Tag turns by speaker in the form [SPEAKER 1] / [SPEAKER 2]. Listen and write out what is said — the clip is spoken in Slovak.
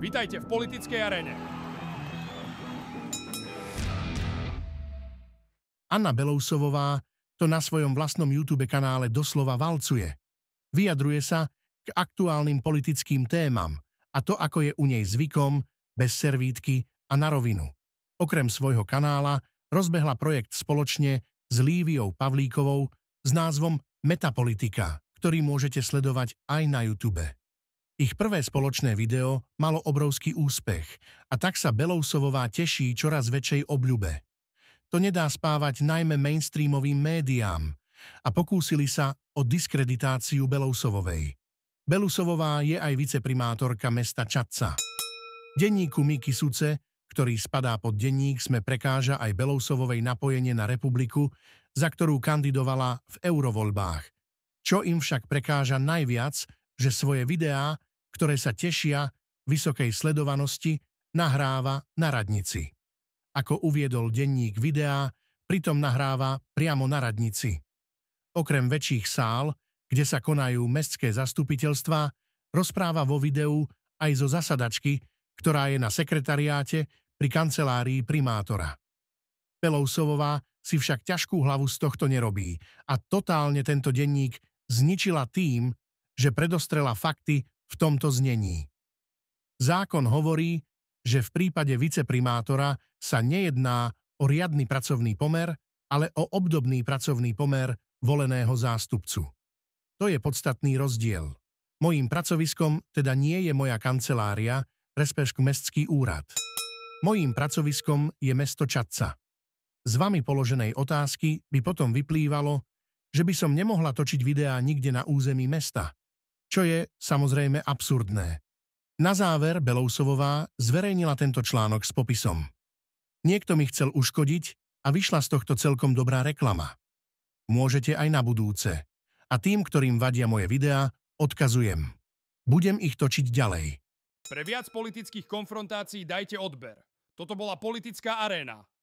[SPEAKER 1] Vítajte v politickej arene. Anna Belousovová to na svojom vlastnom YouTube kanále doslova valcuje. Vyjadruje sa k aktuálnym politickým témam a to, ako je u nej zvykom, bez servítky a na rovinu. Okrem svojho kanála rozbehla projekt spoločne s Líviou Pavlíkovou s názvom Metapolitika, ktorý môžete sledovať aj na YouTube. Ich prvé spoločné video malo obrovský úspech a tak sa Belousovová teší čoraz väčšej obľube. To nedá spávať najmä mainstreamovým médiám a pokúsili sa o diskreditáciu Belousovovej. Belusovová je aj viceprimátorka mesta Čadca. Denníku Miky Suce, ktorý spadá pod denník, sme prekáža aj Belousovovej napojenie na republiku, za ktorú kandidovala v eurovoľbách. Čo im však prekáža najviac – že svoje videá ktoré sa tešia vysokej sledovanosti, nahráva na radnici. Ako uviedol denník videa, pritom nahráva priamo na radnici. Okrem väčších sál, kde sa konajú mestské zastupiteľstva, rozpráva vo videu aj zo zasadačky, ktorá je na sekretariáte pri kancelárii primátora. Pelousovová si však ťažkú hlavu z tohto nerobí a totálne tento denník zničila tým, že predostrela fakty v tomto znení. Zákon hovorí, že v prípade viceprimátora sa nejedná o riadny pracovný pomer, ale o obdobný pracovný pomer voleného zástupcu. To je podstatný rozdiel. Mojím pracoviskom teda nie je moja kancelária, respešk Mestský úrad. Mojím pracoviskom je mesto Čadca. Z vami položenej otázky by potom vyplývalo, že by som nemohla točiť videá nikde na území mesta, čo je samozrejme absurdné. Na záver Belousovová zverejnila tento článok s popisom. Niekto mi chcel uškodiť a vyšla z tohto celkom dobrá reklama. Môžete aj na budúce. A tým, ktorým vadia moje videá, odkazujem. Budem ich točiť ďalej. Pre viac politických konfrontácií dajte odber. Toto bola politická aréna.